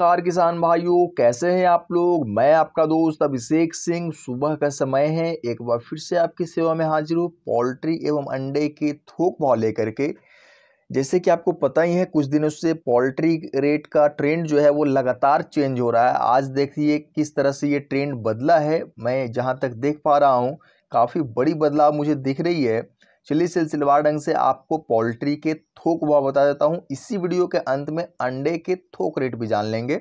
नमस्कार किसान भाइयों कैसे हैं आप लोग मैं आपका दोस्त अभिषेक सिंह सुबह का समय है एक बार फिर से आपकी सेवा में हाजिर हूँ पोल्ट्री एवं अंडे के थोक भाव लेकर के जैसे कि आपको पता ही है कुछ दिनों से पोल्ट्री रेट का ट्रेंड जो है वो लगातार चेंज हो रहा है आज देखिए किस तरह से ये ट्रेंड बदला है मैं जहाँ तक देख पा रहा हूँ काफ़ी बड़ी बदलाव मुझे दिख रही है चलिए सिलसिलेवार ढंग से आपको पोल्ट्री के थोक भाव बता देता हूँ इसी वीडियो के अंत में अंडे के थोक रेट भी जान लेंगे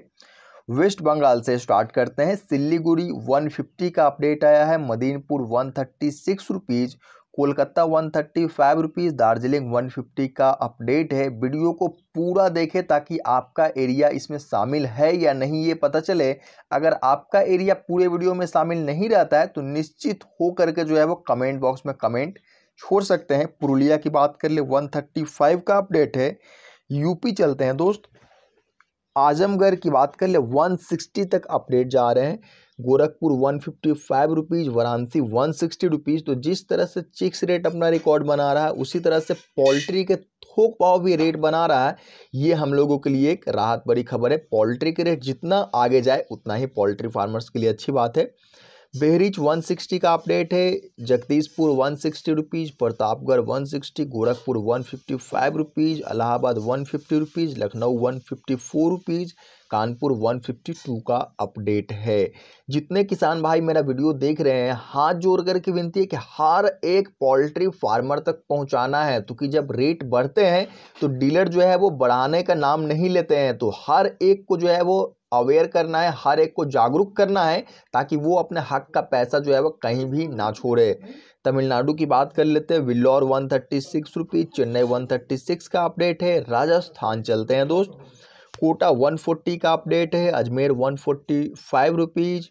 वेस्ट बंगाल से स्टार्ट करते हैं सिल्लीगुड़ी 150 का अपडेट आया है मदीनपुर 136 रुपीज़ कोलकाता 135 रुपीज़ दार्जिलिंग 150 का अपडेट है वीडियो को पूरा देखें ताकि आपका एरिया इसमें शामिल है या नहीं ये पता चले अगर आपका एरिया पूरे वीडियो में शामिल नहीं रहता है तो निश्चित होकर के जो है वो कमेंट बॉक्स में कमेंट छोड़ सकते हैं पुरुलिया की बात कर ले 135 का अपडेट है यूपी चलते हैं दोस्त आजमगढ़ की बात कर ले 160 तक अपडेट जा रहे हैं Gorakhpur one fifty five rupees Varanasi one sixty rupees तो जिस तरह से चिक्स रेट अपना रिकॉर्ड बना रहा है उसी तरह से पोल्ट्री के थोक पाव भी रेट बना रहा है ये हम लोगों के लिए एक राहत बड़ी खबर है पोल्ट्री के रेट जितना आगे जाए उतना ही पोल्ट्री फार्मर्स के लिए अच्छी बात है बहरीच 160 का अपडेट है Jagdishpur 160 sixty rupees Pratapgarh 160 Gorakhpur five rupees Allahabad 150 rupees Lucknow 154 rupees Kanpur 152 का अपडेट है जितने किसान भाई मेरा वीडियो देख रहे हैं हाथ जोड़ करके विनती है कि हर एक पोल्ट्री फार्मर तक पहुंचाना है तो जब रेट बढ़ते हैं तो डीलर जो है वो बढ़ाने का नाम नहीं लेते हैं तो हर एक को जो है वो अवेयर करना है हर एक को जागरूक करना है ताकि वो अपने हक का पैसा जो है वो कहीं भी ना छोड़े तमिलनाडु की बात कर लेते हैं Vellore one thirty six rupees Chennai one thirty six का अपडेट है राजस्थान चलते हैं दोस्त कोटा वन फोर्टी का अपडेट है Ajmer one forty five rupees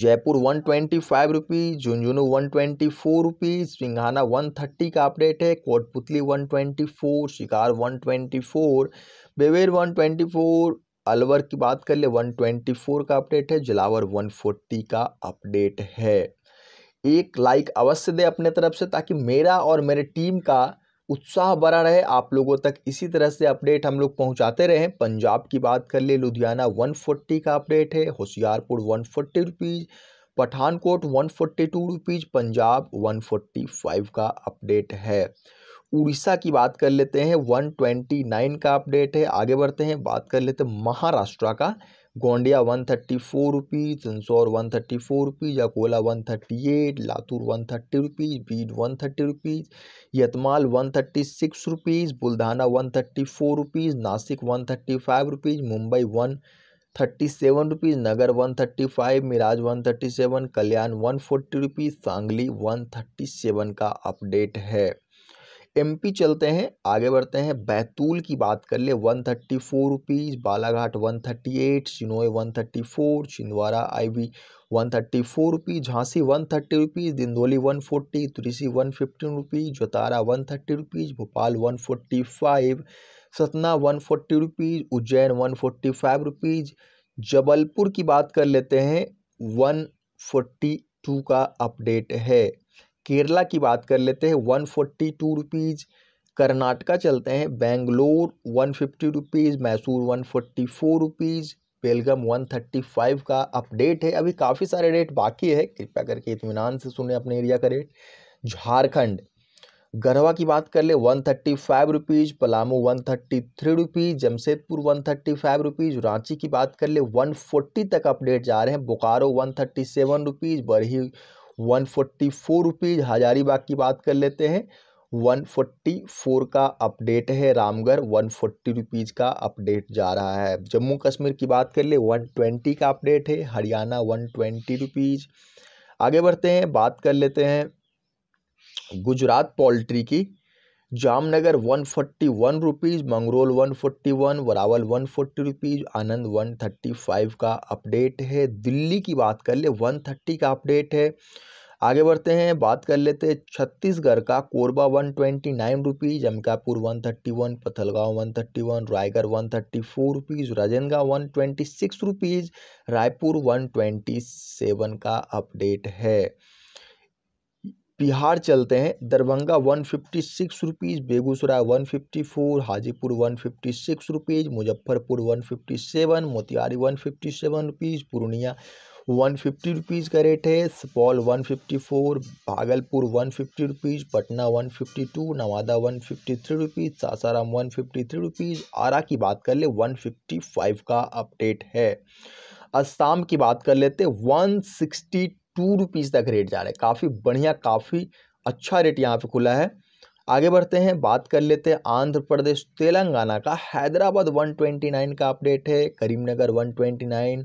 Jaipur one twenty five rupees Jhunjhunu one twenty four rupees Singhana one thirty का अपडेट है Kotputli one twenty four Sikar one twenty four Beawar one twenty four Alwar की बात कर ले वन ट्वेंटी फोर का अपडेट है जलावर वन फोर्टी का अपडेट है एक लाइक अवश्य दे अपने तरफ से ताकि मेरा और मेरे टीम का उत्साह बना रहे आप लोगों तक इसी तरह से अपडेट हम लोग पहुंचाते रहे पंजाब की बात कर ले लुधियाना 140 का अपडेट है Hoshiarpur 140 forty rupees Pathankot 142 forty rupees Punjab 145 का अपडेट है उड़ीसा की बात कर लेते हैं 129 का अपडेट है आगे बढ़ते हैं बात कर लेते हैं महाराष्ट्र का Gondia one thirty four rupees Indore one thirty four rupees Akola one thirty eight Latur one thirty rupees Beed one thirty rupees Yavatmal one thirty six rupees Buldhana one thirty four rupees Nashik one thirty five rupees Mumbai one thirty seven rupees Nagar one thirty five Miraj one thirty seven Kalyan one forty rupees Sangli one thirty seven का update है MP चलते हैं आगे बढ़ते हैं बैतूल की बात कर ले one thirty four rupees Balaghat one thirty eight शिनोए वन थर्टी फोर छिंदवाड़ा वी one thirty four rupees Jhansi one thirty rupees Dindori one forty तुलसी वन फिफ्टीन रुपीज़ जोतारा one thirty rupees Bhopal one forty five Satna one forty rupees Ujjain one forty five rupees Jabalpur की बात कर लेते हैं one forty two का update है केरला की बात कर लेते हैं one forty to rupees Karnataka चलते हैं Bangalore one fifty rupees Mysore one forty four rupees Belgaum one thirty five का अपडेट है अभी काफ़ी सारे रेट बाकी है कृपया करके इतमान से सुने अपने एरिया का रेट झारखंड गढ़वा की बात कर ले one thirty five rupees Palamu one thirty three rupees Jamshedpur one thirty five rupees Ranchi की बात कर ले वन फोर्टी तक अपडेट जा रहे हैं Bokaro one thirty seven rupees Barhi one forty four rupees Hazaribagh की बात कर लेते हैं वन फोर्टी फोर का अपडेट है रामगढ़ वन फोर्टी रुपीज़ का अपडेट जा रहा है जम्मू कश्मीर की बात कर ले वन ट्वेंटी का अपडेट है हरियाणा वन ट्वेंटी रुपीज़ आगे बढ़ते हैं बात कर लेते हैं गुजरात पोल्ट्री की Jamnagar one forty one rupees Mangrol one forty one Veraval one forty rupees Anand one thirty five का अपडेट है दिल्ली की बात कर ले वन थर्टी का अपडेट है आगे बढ़ते हैं बात कर लेते हैं छत्तीसगढ़ का Korba one twenty nine rupees Ambikapur one thirty one Pathalgaon one thirty one Raigarh one thirty four rupees Rajnandgaon one twenty six rupees Raipur one twenty seven का अपडेट है बिहार चलते हैं Darbhanga one fifty six rupees Begusarai one fifty four Hajipur one fifty six rupees Muzaffarpur one fifty seven Motihari one fifty seven rupees Purnia one fifty rupees का rate है Supaul one fifty four Bhagalpur one fifty rupees Patna one fifty two Nawada one fifty three rupees Sasaram one fifty three rupees Ara की बात कर ले one fifty five का update है असम की बात कर लेते वन सिक्सटी टू रुपीज़ तक रेट जा रहे काफ़ी बढ़िया काफ़ी अच्छा रेट यहाँ पे खुला है आगे बढ़ते हैं बात कर लेते हैं आंध्र प्रदेश तेलंगाना का हैदराबाद 129 का अपडेट है Karimnagar 129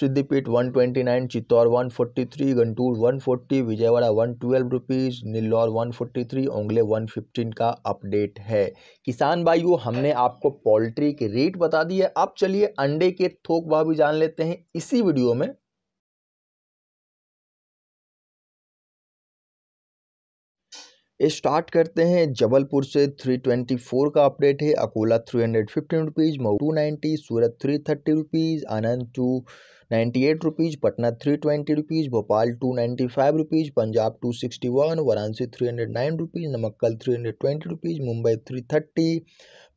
Siddipet one Chittoor three Guntur forty Vijayawada one rupees Nellore 143 Ongole fifteen का अपडेट है किसान भाइयों हमने आपको पोल्ट्री के रेट बता दिए अब चलिए अंडे के थोक भाव भी जान लेते हैं इसी वीडियो में स्टार्ट करते हैं जबलपुर से थ्री ट्वेंटी फोर का अपडेट है Akola three hundred fifteen rupees Mau two ninety Surat three thirty rupees Anand two ninety eight rupees Patna three twenty rupees Bhopal two ninety five rupees Punjab two sixty one Varanasi three hundred nine rupees Namakkal three hundred twenty rupees Mumbai three thirty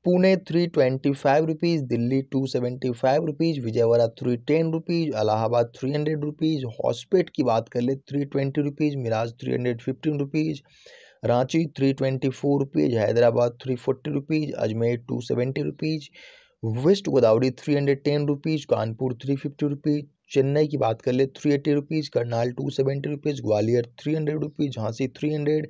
Pune three twenty five rupees Delhi two seventy five rupees Vijayawada three ten rupees Allahabad three hundred rupees Hospet की बात कर ले three twenty rupees Miraj three hundred fifteen rupees Ranchi three twenty four rupees Hyderabad three forty rupees Ajmer two seventy rupees west Godavari three hundred ten rupees Kanpur three fifty rupees Chennai की बात कर ले three eighty rupees Karnal two seventy rupees Gwalior three hundred rupees Jhansi three hundred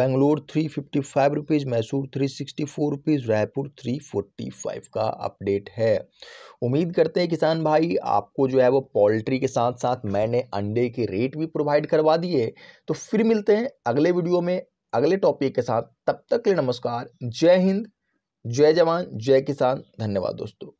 Bangalore three fifty five rupees Mysore three sixty four rupees Raipur three forty five का update है उम्मीद करते हैं किसान भाई आपको जो है वो पोल्ट्री के साथ साथ मैंने अंडे के रेट भी प्रोवाइड करवा दिए तो फिर मिलते हैं अगले वीडियो में अगले टॉपिक के साथ तब तक के लिए नमस्कार जय हिंद जय जवान जय किसान धन्यवाद दोस्तों